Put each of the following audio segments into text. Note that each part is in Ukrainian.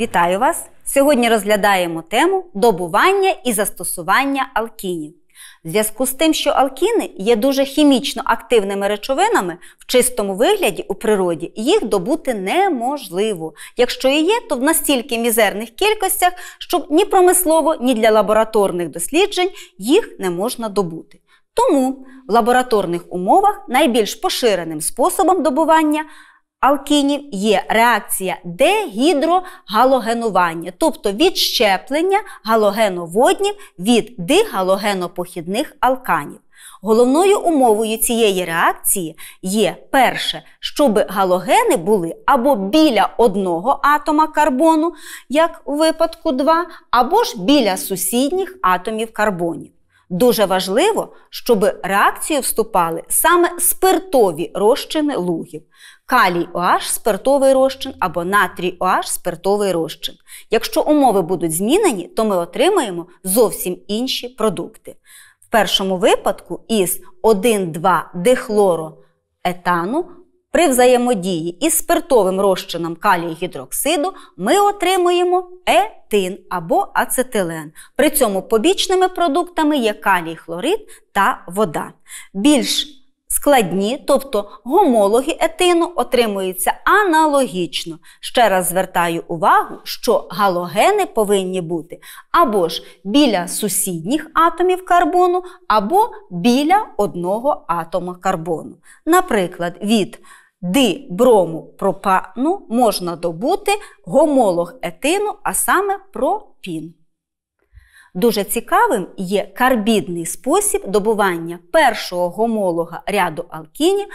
Вітаю вас! Сьогодні розглядаємо тему добування і застосування алкінів. В зв'язку з тим, що алкіни є дуже хімічно активними речовинами, в чистому вигляді у природі їх добути неможливо. Якщо і є, то в настільки мізерних кількостях, щоб ні промислово, ні для лабораторних досліджень їх не можна добути. Тому в лабораторних умовах найбільш поширеним способом добування алкінів є реакція дегідрогалогенування, тобто відщеплення галогеноводнів від дигалогенопохідних алканів. Головною умовою цієї реакції є перше, щоб галогени були або біля одного атома карбону, як у випадку 2, або ж біля сусідніх атомів карбонів. Дуже важливо, щоб реакцію вступали саме спиртові розчини лугів калій OH – спиртовий розчин або натрій OH – спиртовий розчин. Якщо умови будуть змінені, то ми отримаємо зовсім інші продукти. В першому випадку із 1,2-дихлороетану при взаємодії із спиртовим розчином калію гідроксиду ми отримуємо етин або ацетилен. При цьому побічними продуктами є калій хлорид та вода. Більш Складні, тобто гомологи етину, отримуються аналогічно. Ще раз звертаю увагу, що галогени повинні бути або ж біля сусідніх атомів карбону, або біля одного атома карбону. Наприклад, від диброму пропану можна добути гомолог етину, а саме пропін. Дуже цікавим є карбідний спосіб добування першого гомолога ряду алкінів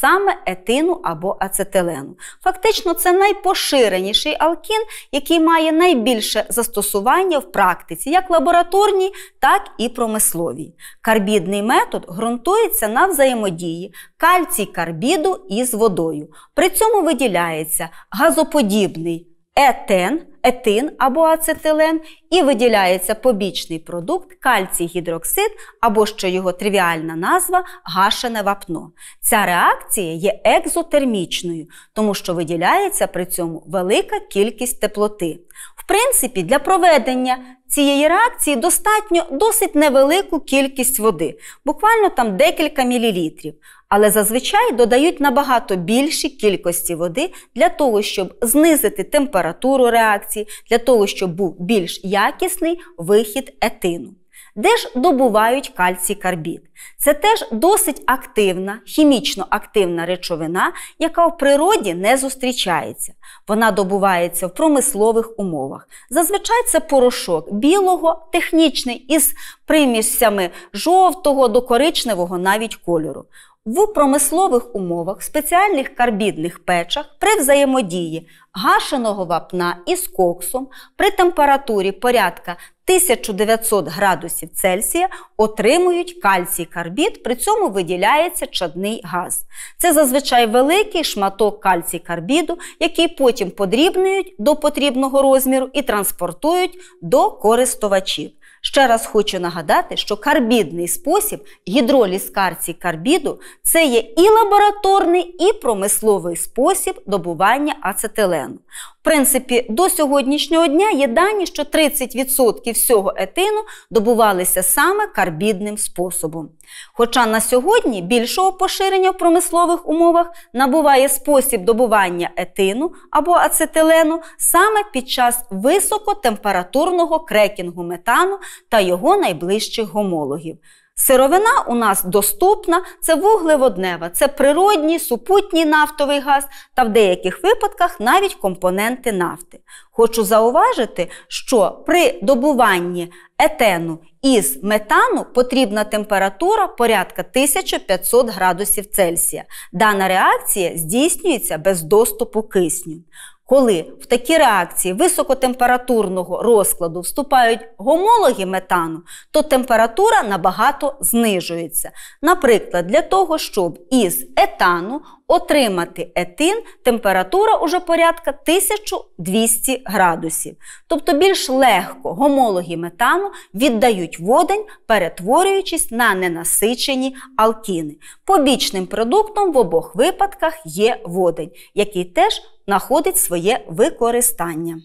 саме етину або ацетилену. Фактично, це найпоширеніший алкін, який має найбільше застосування в практиці, як лабораторній, так і промисловій. Карбідний метод ґрунтується на взаємодії кальцій карбіду із водою. При цьому виділяється газоподібний етен етин або ацетилен, і виділяється побічний продукт кальцій гідроксид або ще його тривіальна назва гашене вапно. Ця реакція є екзотермічною, тому що виділяється при цьому велика кількість теплоти. В принципі, для проведення цієї реакції достатньо досить невелику кількість води, буквально там декілька мілілітрів але зазвичай додають набагато більші кількості води для того, щоб знизити температуру реакції, для того, щоб був більш якісний вихід етину. Де ж добувають кальцій карбід? Це теж досить активна, хімічно активна речовина, яка в природі не зустрічається. Вона добувається в промислових умовах. Зазвичай це порошок білого, технічний із примісями жовтого до коричневого навіть кольору. В промислових умовах, в спеціальних карбідних печах при взаємодії гашеного вапна із коксом при температурі порядка 1900 градусів Цельсія отримують кальцій карбід, при цьому виділяється чадний газ. Це зазвичай великий шматок кальцій карбіду, який потім подрібнують до потрібного розміру і транспортують до користувачів. Ще раз хочу нагадати, що карбідний спосіб гідроліз карцій карбіду це є і лабораторний, і промисловий спосіб добування ацетилену. В принципі, до сьогоднішнього дня є дані, що 30% всього етину добувалися саме карбідним способом. Хоча на сьогодні більшого поширення в промислових умовах набуває спосіб добування етину або ацетилену саме під час високотемпературного крекінгу метану та його найближчих гомологів. Сировина у нас доступна, це вуглеводнева, це природній, супутній нафтовий газ та в деяких випадках навіть компоненти нафти. Хочу зауважити, що при добуванні етену із метану потрібна температура порядка 1500 градусів Цельсія. Дана реакція здійснюється без доступу кисню коли в такі реакції високотемпературного розкладу вступають гомологи метану, то температура набагато знижується. Наприклад, для того, щоб із етану отримати етин температура уже порядка 1200 градусів. Тобто більш легко гомологи метану віддають водень, перетворюючись на ненасичені алкіни. Побічним продуктом в обох випадках є водень, який теж знаходить своє використання.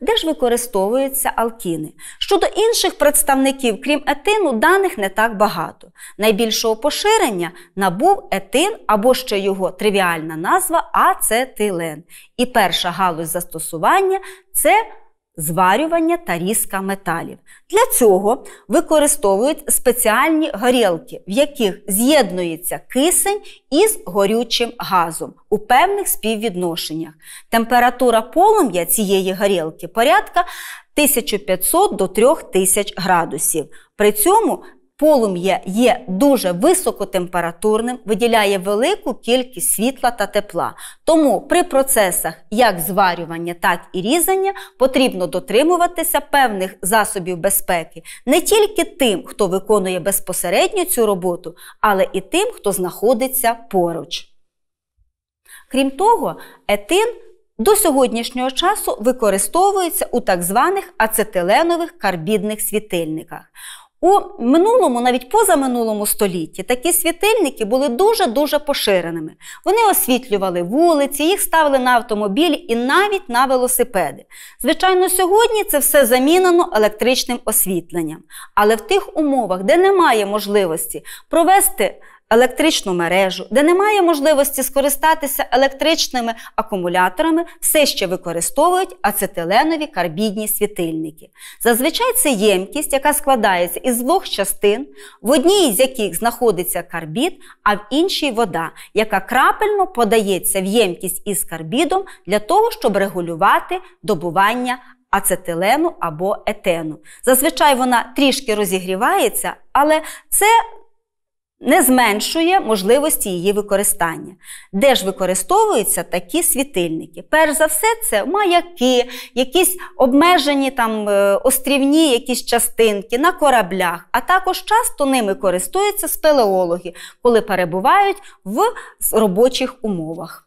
Де ж використовуються алкіни? Щодо інших представників, крім етину, даних не так багато. Найбільшого поширення набув етин або ще його тривіальна назва ацетилен. І перша галузь застосування це зварювання та різка металів. Для цього використовують спеціальні горілки, в яких з'єднується кисень із горючим газом у певних співвідношеннях. Температура полум'я цієї горілки порядка 1500 до 3000 градусів. При цьому полум'я є дуже високотемпературним, виділяє велику кількість світла та тепла. Тому при процесах як зварювання, так і різання потрібно дотримуватися певних засобів безпеки не тільки тим, хто виконує безпосередньо цю роботу, але і тим, хто знаходиться поруч. Крім того, етин до сьогоднішнього часу використовується у так званих ацетиленових карбідних світильниках. У минулому, навіть позаминулому столітті, такі світильники були дуже-дуже поширеними. Вони освітлювали вулиці, їх ставили на автомобіль і навіть на велосипеди. Звичайно, сьогодні це все замінено електричним освітленням. Але в тих умовах, де немає можливості провести електричну мережу, де немає можливості скористатися електричними акумуляторами, все ще використовують ацетиленові карбідні світильники. Зазвичай це ємкість, яка складається із двох частин, в одній з яких знаходиться карбід, а в іншій вода, яка крапельно подається в ємкість із карбідом для того, щоб регулювати добування. Ацетилену або етену. Зазвичай вона трішки розігрівається, але це не зменшує можливості її використання. Де ж використовуються такі світильники? Перш за все, це маяки, якісь обмежені там е, острівні якісь частинки на кораблях, а також часто ними користуються спелеологи, коли перебувають в робочих умовах.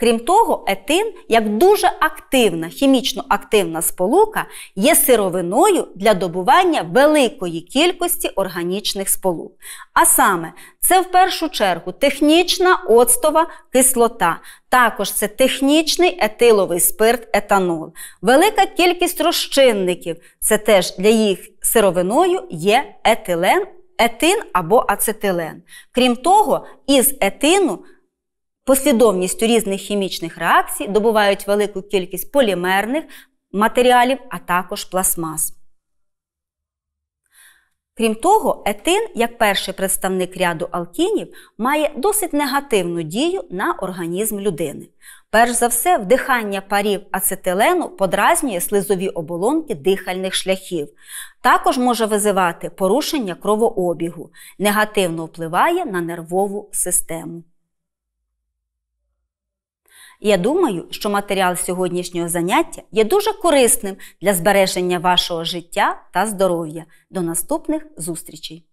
Крім того, етин, як дуже активна, хімічно активна сполука, є сировиною для добування великої кількості органічних сполук. А саме, це в першу чергу технічна оцтова кислота, також це технічний етиловий спирт етанол, велика кількість розчинників, це теж для їх сировиною є етилен, етин або ацетилен. Крім того, із етину послідовністю різних хімічних реакцій добувають велику кількість полімерних матеріалів, а також пластмас. Крім того, етин, як перший представник ряду алкінів, має досить негативну дію на організм людини. Перш за все, вдихання парів ацетилену подразнює слизові оболонки дихальних шляхів. Також може визивати порушення кровообігу, негативно впливає на нервову систему. Я думаю, що матеріал сьогоднішнього заняття є дуже корисним для збереження вашого життя та здоров'я. До наступних зустрічей!